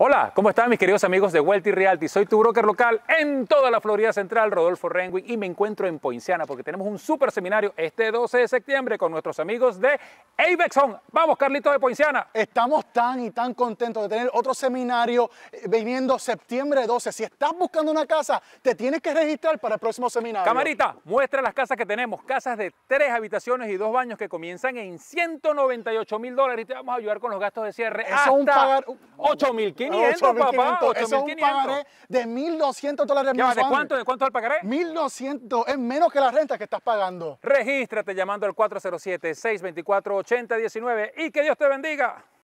Hola, ¿cómo están mis queridos amigos de Wealthy Realty? Soy tu broker local en toda la Florida Central, Rodolfo Renwick, y me encuentro en Poinciana porque tenemos un super seminario este 12 de septiembre con nuestros amigos de Avexon. Vamos, Carlitos de Poinciana. Estamos tan y tan contentos de tener otro seminario eh, viniendo septiembre 12. Si estás buscando una casa, te tienes que registrar para el próximo seminario. Camarita, muestra las casas que tenemos. Casas de tres habitaciones y dos baños que comienzan en 198 mil dólares y te vamos a ayudar con los gastos de cierre. hasta un pagar... 8 mil papá. es un pagaré de 1.200 dólares ¿De cuánto, ¿De cuánto es el pagaré? 1.200, es menos que la renta que estás pagando. Regístrate llamando al 407-624-8019 y que Dios te bendiga.